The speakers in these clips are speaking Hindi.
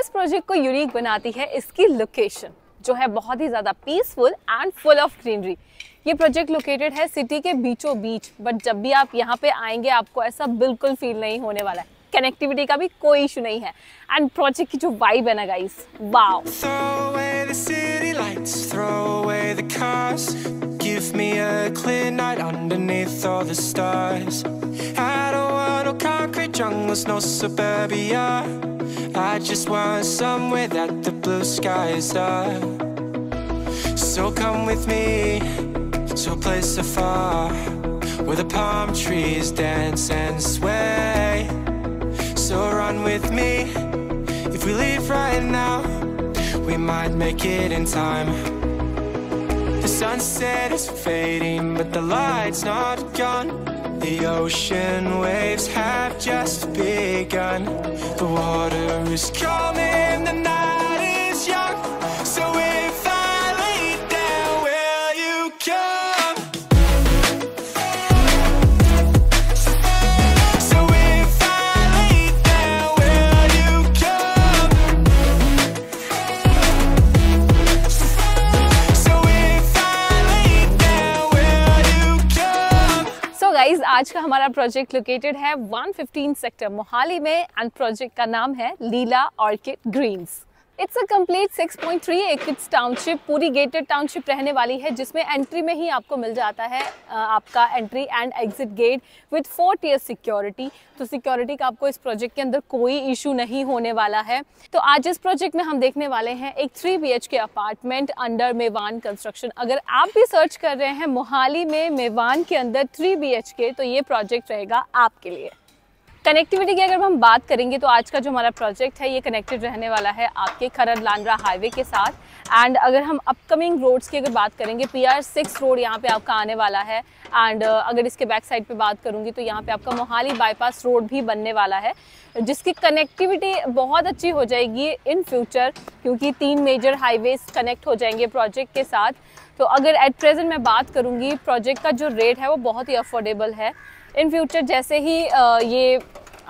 इस प्रोजेक्ट को यूनिक बनाती है इसकी लोकेशन जो है बहुत ही ज़्यादा peaceful and full of greenery ये प्रोजेक्ट लोकेटेड है सिटी के बीचों बीच बट जब भी आप यहाँ पे आएंगे आपको ऐसा बिल्कुल फील नहीं होने वाला है कनेक्टिविटी का भी कोई इशू नहीं है एंड प्रोजेक्ट की जो वाइब है ना guys wow Give me a clear night underneath all the stars was no suburbia. I just want somewhere that the blue skies are. So come with me to a place afar where the palm trees dance and sway. So run with me if we leave right now. We might make it in time. The sunset is fading, but the light's not gone. The ocean waves have just begun. The water is calming the night. आज का हमारा प्रोजेक्ट लोकेटेड है 115 सेक्टर मोहाली में एंड प्रोजेक्ट का नाम है Leela orchid greens it's a complete 6.3 acres township पूरी गेटेड टाउनशिप रहने वाली है जिसमें एंट्री में ही आपको मिल जाता है आपका entry and exit gate with four tier security तो सिक्योरिटी का आपको इस प्रोजेक्ट के अंदर कोई इशू नहीं होने वाला है तो आज इस प्रोजेक्ट में हम देखने वाले हैं एक थ्री बी के अपार्टमेंट अंडर मेवान कंस्ट्रक्शन अगर आप भी सर्च कर रहे हैं मोहाली में मेवान के अंदर थ्री बी के तो ये प्रोजेक्ट रहेगा आपके लिए कनेक्टिविटी की अगर हम बात करेंगे तो आज का जो हमारा प्रोजेक्ट है ये कनेक्टेड रहने वाला है आपके खरर लांड्रा हाईवे के साथ एंड अगर हम अपकमिंग रोड्स की अगर बात करेंगे पी आर सिक्स रोड यहाँ पे आपका आने वाला है एंड अगर इसके बैक साइड पे बात करूँगी तो यहाँ पे आपका मोहाली बाईपास रोड भी बनने वाला है जिसकी कनेक्टिविटी बहुत अच्छी हो जाएगी इन फ्यूचर क्योंकि तीन मेजर हाईवेज कनेक्ट हो जाएंगे प्रोजेक्ट के साथ तो अगर एट प्रेजेंट मैं बात करूँगी प्रोजेक्ट का जो रेट है वो बहुत ही अफोर्डेबल है इन फ्यूचर जैसे ही ये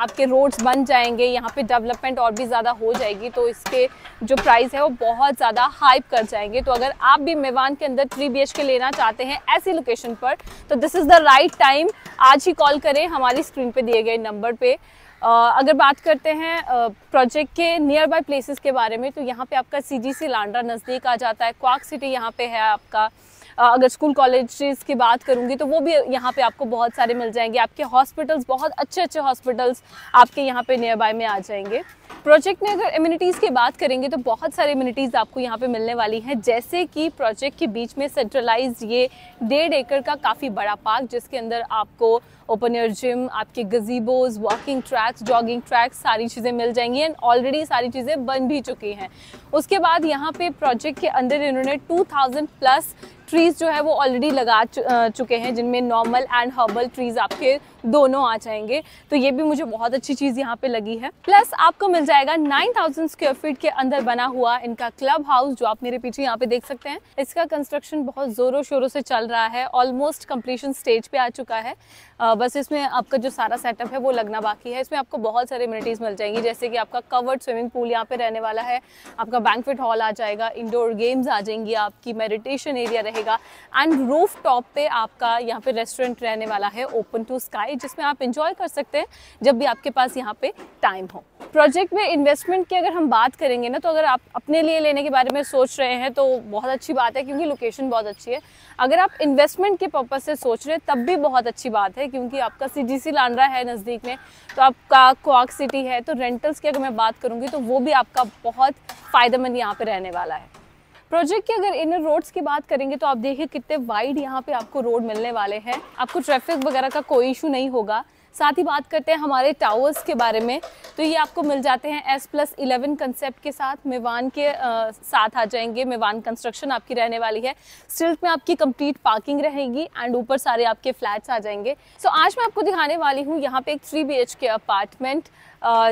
आपके रोड्स बन जाएंगे यहाँ पे डेवलपमेंट और भी ज़्यादा हो जाएगी तो इसके जो प्राइस है वो बहुत ज़्यादा हाइप कर जाएंगे तो अगर आप भी मेवान के अंदर थ्री बी के लेना चाहते हैं ऐसी लोकेशन पर तो this is the right time आज ही कॉल करें हमारी स्क्रीन पे दिए गए नंबर पे अगर बात करते हैं प्रोजेक्ट के नियर बाई प्लेसेस के बारे में तो यहाँ पे आपका सी जी लांड्रा नज़दीक आ जाता है क्वाक सिटी यहाँ पे है आपका अगर स्कूल कॉलेज की बात करूँगी तो वो भी यहाँ पर आपको बहुत सारे मिल जाएंगे आपके हॉस्पिटल्स बहुत अच्छे अच्छे हॉस्पिटल्स आपके यहाँ पर नियर बाय में आ जाएंगे प्रोजेक्ट में अगर इम्यूनिटीज़ की बात करेंगे तो बहुत सारे इम्यूनिटीज़ आपको यहाँ पे मिलने वाली हैं जैसे कि प्रोजेक्ट के बीच में सेंट्रलाइज ये डेढ़ एकड़ का काफ़ी बड़ा पार्क जिसके अंदर आपको ओपन एयर जिम आपके gazebos walking tracks jogging tracks सारी चीज़ें मिल जाएंगी एंड ऑलरेडी सारी चीज़ें बन भी चुकी हैं उसके बाद यहाँ पे प्रोजेक्ट के अंदर इन्होंने 2000 प्लस ट्रीज़ जो है वो ऑलरेडी लगा चुके हैं जिनमें नॉर्मल एंड हर्बल ट्रीज़ आपके दोनों आ जाएंगे तो ये भी मुझे बहुत अच्छी चीज़ यहाँ पे लगी है प्लस आपको मिल जाएगा 9000 स्क्वेयर फीट के अंदर बना हुआ इनका क्लब हाउस जो आप मेरे पीछे यहाँ पे देख सकते हैं इसका कंस्ट्रक्शन बहुत ज़ोरों शोरों से चल रहा है ऑलमोस्ट कम्प्लीशन स्टेज पे आ चुका है आ, बस इसमें आपका जो सारा सेटअप है वो लगना बाकी है इसमें आपको बहुत सारी इम्यूनिटीज़ मिल जाएंगी जैसे कि आपका कवर्ड स्विमिंग पूल यहाँ पे रहने वाला है आपका बैंकफिट हॉल आ जाएगा इंडोर गेम्स आ जाएंगी आपकी मेडिटेशन एरिया रहेगा एंड रूफ टॉप पे आपका यहाँ पे रेस्टोरेंट रहने वाला है ओपन टू स्काई जिसमें आप इंजॉय कर सकते हैं जब भी आपके पास यहाँ पे टाइम हो प्रोजेक्ट में इन्वेस्टमेंट की अगर हम बात करेंगे ना तो अगर आप अपने लिए लेने के बारे में सोच रहे हैं तो बहुत अच्छी बात है क्योंकि लोकेशन बहुत अच्छी है अगर आप इन्वेस्टमेंट के पर्पज़ से सोच रहे हैं तब भी बहुत अच्छी बात है क्योंकि आपका सी जी सी है नज़दीक में तो आपका क्वाक सिटी है तो रेंटल्स की अगर मैं बात करूँगी तो वो भी आपका बहुत फ़ायदेमंद यहाँ पर रहने वाला है प्रोजेक्ट की अगर इनर रोड्स की बात करेंगे तो आप देखिए कितने वाइड यहाँ पे आपको रोड मिलने वाले हैं आपको ट्रैफिक वगैरह का कोई इशू नहीं होगा साथ ही बात करते हैं हमारे टावर्स के बारे में तो ये आपको मिल जाते हैं एस प्लस इलेवन कंसेप्ट के साथ मेवान के आ, साथ आ जाएंगे मेवान कंस्ट्रक्शन आपकी रहने वाली है स्टिल्ट में आपकी कंप्लीट पार्किंग रहेगी एंड ऊपर सारे आपके फ्लैट्स आ जाएंगे सो so, आज मैं आपको दिखाने वाली हूँ यहाँ पे एक थ्री बी के अपार्टमेंट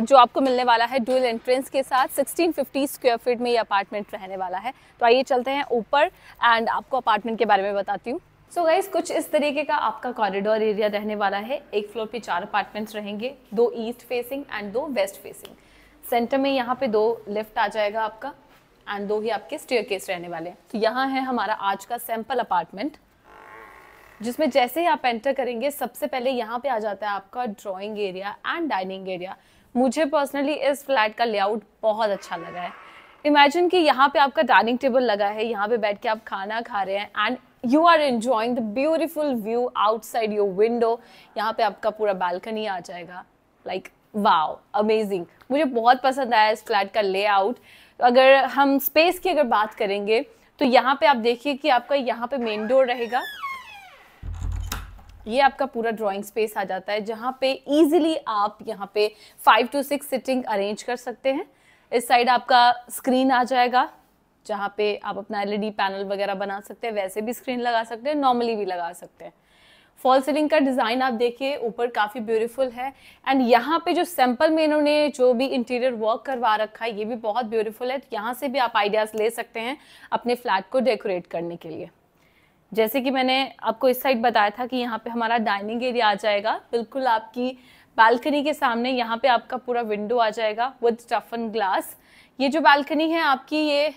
जो आपको मिलने वाला है डुअल एंट्रेंस के साथ 1650 स्क्वायर फीट में ये अपार्टमेंट रहने वाला है तो आइए चलते हैं ऊपर एंड आपको अपार्टमेंट के बारे में बताती हूँ सो so गाइज कुछ इस तरीके का आपका कॉरिडोर एरिया रहने वाला है एक फ्लोर पे चार अपार्टमेंट्स रहेंगे दो ईस्ट फेसिंग एंड दो वेस्ट फेसिंग सेंटर में यहाँ पे दो लेफ्ट आ जाएगा आपका एंड दो ही आपके स्टेयर केस रहने वाले हैं तो यहाँ है हमारा आज का सैम्पल अपार्टमेंट जिसमें जैसे ही आप एंटर करेंगे सबसे पहले यहाँ पे आ जाता है आपका drawing area and dining area मुझे पर्सनली इस फ्लैट का लेआउट बहुत अच्छा लगा है इमेजिन कि यहाँ पे आपका डाइनिंग टेबल लगा है यहाँ पे बैठ के आप खाना खा रहे हैं and you are enjoying the beautiful view outside your window यहाँ पे आपका पूरा बालकनी आ जाएगा लाइक like, वाओ अमेजिंग मुझे बहुत पसंद आया इस फ्लैट का लेआउट अगर हम स्पेस की अगर बात करेंगे तो यहाँ पे आप देखिए कि आपका यहाँ पे मेन डोर रहेगा ये आपका पूरा ड्राइंग स्पेस आ जाता है जहाँ पे इजीली आप यहाँ पे five to six sitting arrange कर सकते हैं इस साइड आपका स्क्रीन आ जाएगा जहाँ पे आप अपना एल पैनल वगैरह बना सकते हैं वैसे भी स्क्रीन लगा सकते हैं नॉर्मली भी लगा सकते हैं फॉल सीलिंग का डिज़ाइन आप देखिए ऊपर काफ़ी ब्यूटीफुल है एंड यहाँ पे जो सैंपल में इन्होंने जो भी इंटीरियर वर्क करवा रखा है ये भी बहुत ब्यूटीफुल है यहाँ से भी आप आइडियाज़ ले सकते हैं अपने फ्लैट को डेकोरेट करने के लिए जैसे कि मैंने आपको इस साइड बताया था कि यहाँ पे हमारा डाइनिंग एरिया आ जाएगा बिल्कुल आपकी बालकनी के सामने यहाँ पे आपका पूरा विंडो आ जाएगा विद टफन ग्लास ये जो बालकनी है आपकी ये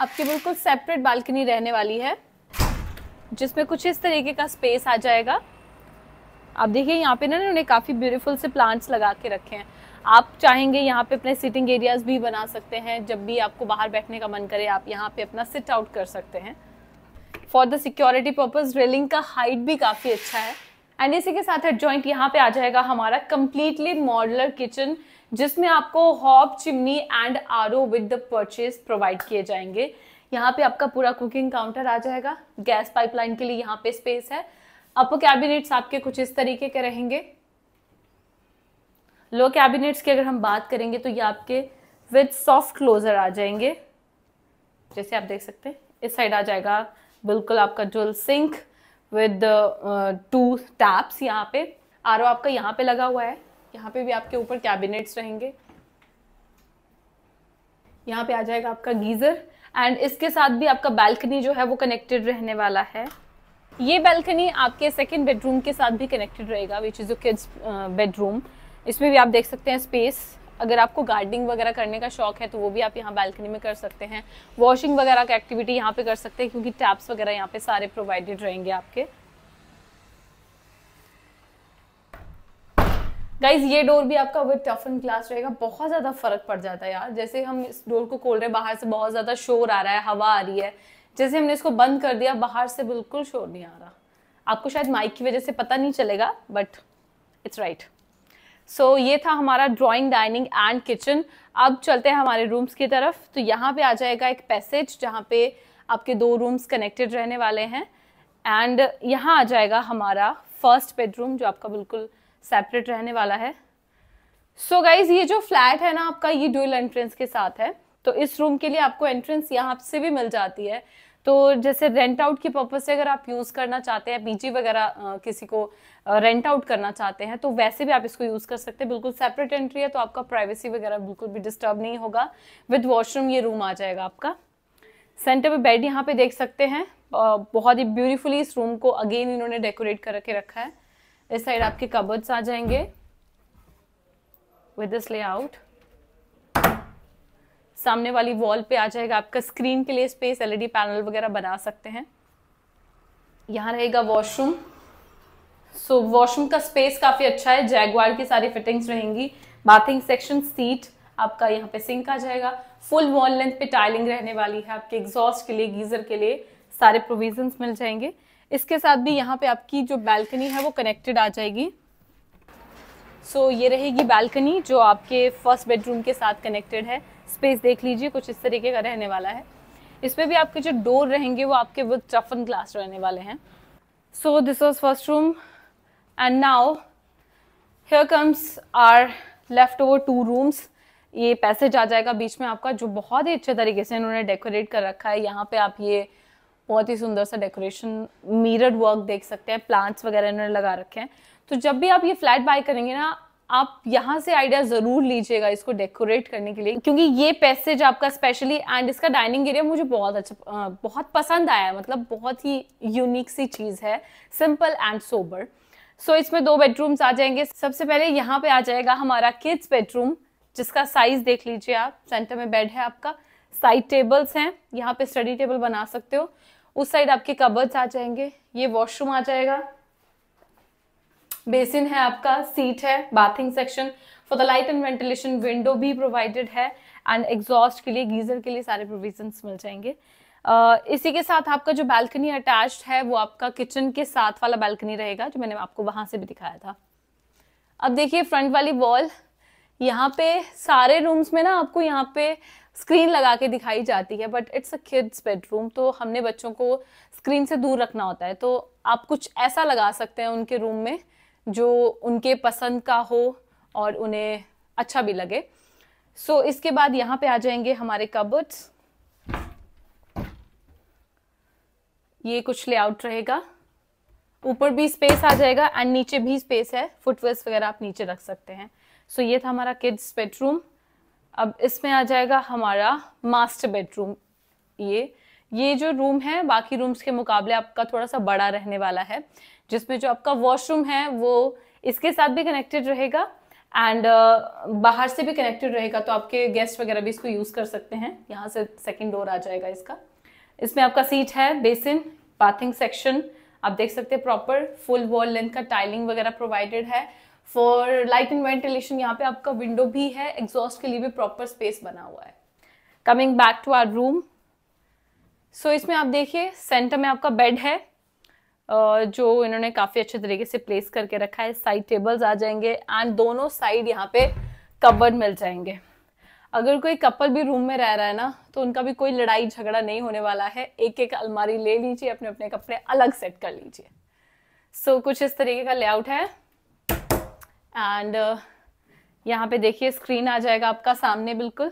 आपकी बिल्कुल सेपरेट बालकनी रहने वाली है जिसमें कुछ इस तरीके का स्पेस आ जाएगा आप देखिए यहाँ पे ना उन्होंने काफ़ी ब्यूटीफुल से प्लांट्स लगा के रखे हैं आप चाहेंगे यहाँ पे अपने सिटिंग एरियाज भी बना सकते हैं जब भी आपको बाहर बैठने का मन करे आप यहाँ पे अपना सिट आउट कर सकते हैं for the security purpose railing का हाइट भी काफ़ी अच्छा है एंड इसी के साथ एड जॉइंट यहाँ पे आ जाएगा हमारा कम्प्लीटली मॉडलर किचन जिसमें आपको hob chimney and R O with purchase provide किए जाएंगे यहाँ पे आपका पूरा कुकिंग काउंटर आ जाएगा गैस पाइपलाइन के लिए यहाँ पे स्पेस है अपो कैबिनेट्स आपके कुछ इस तरीके के रहेंगे लो कैबिनेट्स की अगर हम बात करेंगे तो ये आपके विद सॉफ्ट क्लोजर आ जाएंगे जैसे आप देख सकते हैं इस साइड आ जाएगा बिल्कुल आपका जो सिंक विद टू टैप्स यहाँ पे आर आपका यहाँ पे लगा हुआ है यहाँ पे भी आपके ऊपर कैबिनेट्स रहेंगे यहाँ पे आ जाएगा आपका गीज़र एंड इसके साथ भी आपका बैल्कनी जो है वो कनेक्टेड रहने वाला है ये बैल्कनी आपके सेकेंड बेडरूम के साथ भी कनेक्टेड रहेगा which is you kids bedroom इसमें भी आप देख सकते हैं स्पेस अगर आपको गार्डनिंग वगैरह करने का शौक है तो वो भी आप यहाँ बालकनी में कर सकते हैं वॉशिंग वगैरह का एक्टिविटी यहाँ पे कर सकते हैं क्योंकि टैप्स वगैरह यहाँ पे सारे प्रोवाइडेड रहेंगे आपके गाइज ये डोर भी आपका विथ टफ एंड ग्लास रहेगा बहुत ज़्यादा फर्क पड़ जाता है यार जैसे हम इस डोर को खोल रहे हैं बाहर से बहुत ज़्यादा शोर आ रहा है हवा आ रही है जैसे हमने इसको बंद कर दिया बाहर से बिल्कुल शोर नहीं आ रहा आपको शायद माइक की वजह से पता नहीं चलेगा बट इट्स राइट सो ये था हमारा ड्राइंग डाइनिंग एंड किचन अब चलते हैं हमारे रूम्स की तरफ तो यहाँ पे आ जाएगा एक पैसेज जहाँ पे आपके दो रूम्स कनेक्टेड रहने वाले हैं एंड यहाँ आ जाएगा हमारा फर्स्ट बेडरूम जो आपका बिल्कुल सेपरेट रहने वाला है सो so गाइज ये जो फ्लैट है ना आपका ये ड्यूल एंट्रेंस के साथ है तो इस रूम के लिए आपको एंट्रेंस यहाँ से भी मिल जाती है तो जैसे रेंट आउट के पर्पज से अगर आप यूज़ करना चाहते हैं पीजी वगैरह किसी को रेंट आउट करना चाहते हैं तो वैसे भी आप इसको यूज़ कर सकते हैं बिल्कुल सेपरेट एंट्री है तो आपका प्राइवेसी वगैरह बिल्कुल भी डिस्टर्ब नहीं होगा विद वॉशरूम ये रूम आ जाएगा आपका सेंटर पे बेड यहाँ पे देख सकते हैं बहुत ही ब्यूटीफुली इस रूम को अगेन इन्होंने डेकोरेट करके रखा है इस साइड आपके कबर्ड्स आ जाएंगे विद दिस लेआउट सामने वाली वॉल पे आ जाएगा आपका स्क्रीन के लिए स्पेस एलईडी पैनल वगैरह बना सकते हैं यहाँ रहेगा वॉशरूम सो वॉशरूम का स्पेस काफ़ी अच्छा है जैगवार की सारी फिटिंग्स रहेंगी बाथिंग सेक्शन सीट आपका यहाँ पे सिंक आ जाएगा फुल वॉल लेंथ पे टाइलिंग रहने वाली है आपके एग्जॉस्ट के लिए गीजर के लिए सारे प्रोविजन मिल जाएंगे इसके साथ भी यहाँ पे आपकी जो बैल्कनी है वो कनेक्टेड आ जाएगी सो so, ये रहेगी बैल्कनी जो आपके फर्स्ट बेडरूम के साथ कनेक्टेड है स्पेस देख लीजिए कुछ इस तरीके का रहने वाला है इसमें भी आपके जो डोर रहेंगे वो आपके विद टफन ग्लास रहने वाले हैं so this was first room and now here comes our leftover two rooms ये पैसेज आ जाएगा बीच में आपका जो बहुत ही अच्छे तरीके से इन्होंने डेकोरेट कर रखा है यहाँ पे आप ये बहुत ही सुंदर सा डेकोरेशन मिरर वर्क देख सकते हैं प्लांट्स वगैरह इन्होंने लगा रखे हैं तो जब भी आप ये फ्लैट बाय करेंगे ना आप यहाँ से आइडिया जरूर लीजिएगा इसको डेकोरेट करने के लिए क्योंकि ये पैसेज आपका स्पेशली एंड इसका डाइनिंग एरिया मुझे बहुत अच्छा बहुत पसंद आया मतलब बहुत ही यूनिक सी चीज़ है सिंपल एंड सोबर सो इसमें दो बेडरूम्स आ जाएंगे सबसे पहले यहाँ पे आ जाएगा हमारा किड्स बेडरूम जिसका साइज देख लीजिए आप सेंटर में बेड है आपका साइड टेबल्स हैं यहाँ पे स्टडी टेबल बना सकते हो उस साइड आपके कबर्स आ जाएंगे ये वॉशरूम आ जाएगा बेसिन है आपका सीट है bathing section for the light and ventilation window भी प्रोवाइडेड है एंड एग्जॉस्ट के लिए गीजर के लिए सारे प्रोविजन मिल जाएंगे Uh, इसी के साथ आपका जो बालकनी अटैच्ड है वो आपका किचन के साथ वाला बालकनी रहेगा जो मैंने आपको वहां से भी दिखाया था अब देखिए फ्रंट वाली वॉल यहाँ पे सारे रूम्स में ना आपको यहाँ पे स्क्रीन लगा के दिखाई जाती है but it's a kids bedroom तो हमने बच्चों को स्क्रीन से दूर रखना होता है तो आप कुछ ऐसा लगा सकते हैं उनके रूम में जो उनके पसंद का हो और उन्हें अच्छा भी लगे सो so, इसके बाद यहाँ पे आ जाएंगे हमारे कबर्ड्स ये कुछ लेआउट रहेगा ऊपर भी स्पेस आ जाएगा एंड नीचे भी स्पेस है फुटवेयर्स वगैरह आप नीचे रख सकते हैं सो so, ये था हमारा किड्स बेडरूम अब इसमें आ जाएगा हमारा मास्टर बेडरूम ये ये जो रूम है बाकी रूम्स के मुकाबले आपका थोड़ा सा बड़ा रहने वाला है जिसमें जो आपका वॉशरूम है वो इसके साथ भी कनेक्टेड रहेगा एंड uh, बाहर से भी कनेक्टेड रहेगा तो आपके गेस्ट वगैरह भी इसको यूज़ कर सकते हैं यहाँ से सेकेंड डोर आ जाएगा इसका इसमें आपका सीट है बेसिन बाथिंग सेक्शन आप देख सकते हैं प्रॉपर फुल वॉल लेंथ का टाइलिंग वगैरह प्रोवाइडेड है फॉर लाइट एंड वेंटिलेशन यहाँ पे आपका विंडो भी है एग्जॉस्ट के लिए भी प्रॉपर स्पेस बना हुआ है coming back to our room so इसमें आप देखिए सेंटर में आपका बेड है जो इन्होंने काफ़ी अच्छे तरीके से प्लेस करके रखा है साइड टेबल्स आ जाएंगे एंड दोनों साइड यहाँ पे कबर्ड मिल जाएंगे अगर कोई कपल भी रूम में रह रहा है ना तो उनका भी कोई लड़ाई झगड़ा नहीं होने वाला है एक एक अलमारी ले लीजिए अपने अपने कपड़े अलग सेट कर लीजिए सो so, कुछ इस तरीके का लेआउट है एंड uh, यहाँ पे देखिए स्क्रीन आ जाएगा आपका सामने बिल्कुल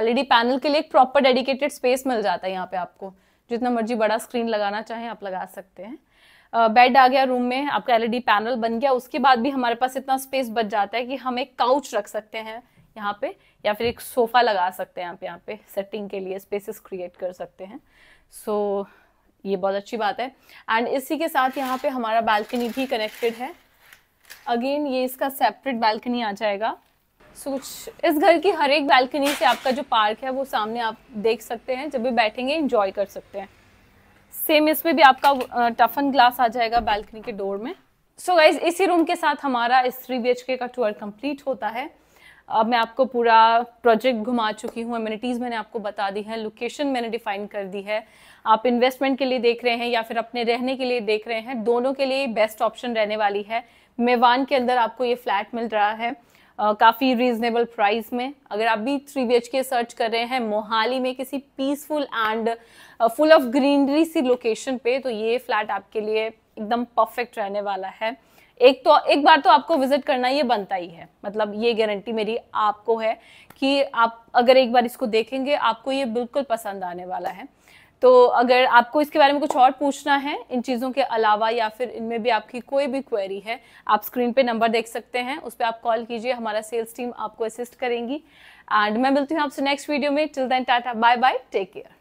एलईडी पैनल e के लिए एक प्रॉपर डेडिकेटेड स्पेस मिल जाता है यहाँ पे आपको जितना मर्जी बड़ा स्क्रीन लगाना चाहें आप लगा सकते हैं बेड uh, आ गया रूम में आपका एलईडी पैनल e बन गया उसके बाद भी हमारे पास इतना स्पेस बच जाता है कि हम एक काउच रख सकते हैं यहाँ पे या फिर एक सोफ़ा लगा सकते हैं आप यहाँ पे सेटिंग के लिए स्पेसिस क्रिएट कर सकते हैं सो so, ये बहुत अच्छी बात है एंड इसी के साथ यहाँ पे हमारा बालकनी भी कनेक्टेड है अगेन ये इसका सेपरेट बालकनी आ जाएगा सो कुछ इस घर की हर एक बालकनी से आपका जो पार्क है वो सामने आप देख सकते हैं जब भी बैठेंगे इंजॉय कर सकते हैं सेम इसमें भी आपका टफन ग्लास आ जाएगा बालकनी के डोर में सो so गाइज इसी रूम के साथ हमारा इस थ्री बी का टूर कंप्लीट होता है अब मैं आपको पूरा प्रोजेक्ट घुमा चुकी हूँ एम्यूनिटीज़ मैंने आपको बता दी है लोकेशन मैंने डिफाइन कर दी है आप इन्वेस्टमेंट के लिए देख रहे हैं या फिर अपने रहने के लिए देख रहे हैं दोनों के लिए बेस्ट ऑप्शन रहने वाली है मेवान के अंदर आपको ये फ्लैट मिल रहा है काफ़ी रीजनेबल प्राइस में अगर आप भी थ्री बी के सर्च कर रहे हैं मोहाली में किसी peaceful and full of greenery सी लोकेशन पे तो ये फ्लैट आपके लिए एकदम परफेक्ट रहने वाला है एक तो एक बार तो आपको विजिट करना ये बनता ही है मतलब ये गारंटी मेरी आपको है कि आप अगर एक बार इसको देखेंगे आपको ये बिल्कुल पसंद आने वाला है तो अगर आपको इसके बारे में कुछ और पूछना है इन चीज़ों के अलावा या फिर इनमें भी आपकी कोई भी क्वेरी है आप स्क्रीन पे नंबर देख सकते हैं उस पर आप कॉल कीजिए हमारा सेल्स टीम आपको असिस्ट करेंगी एंड मैं मिलती हूँ आपसे नेक्स्ट वीडियो में till then tata bye bye take care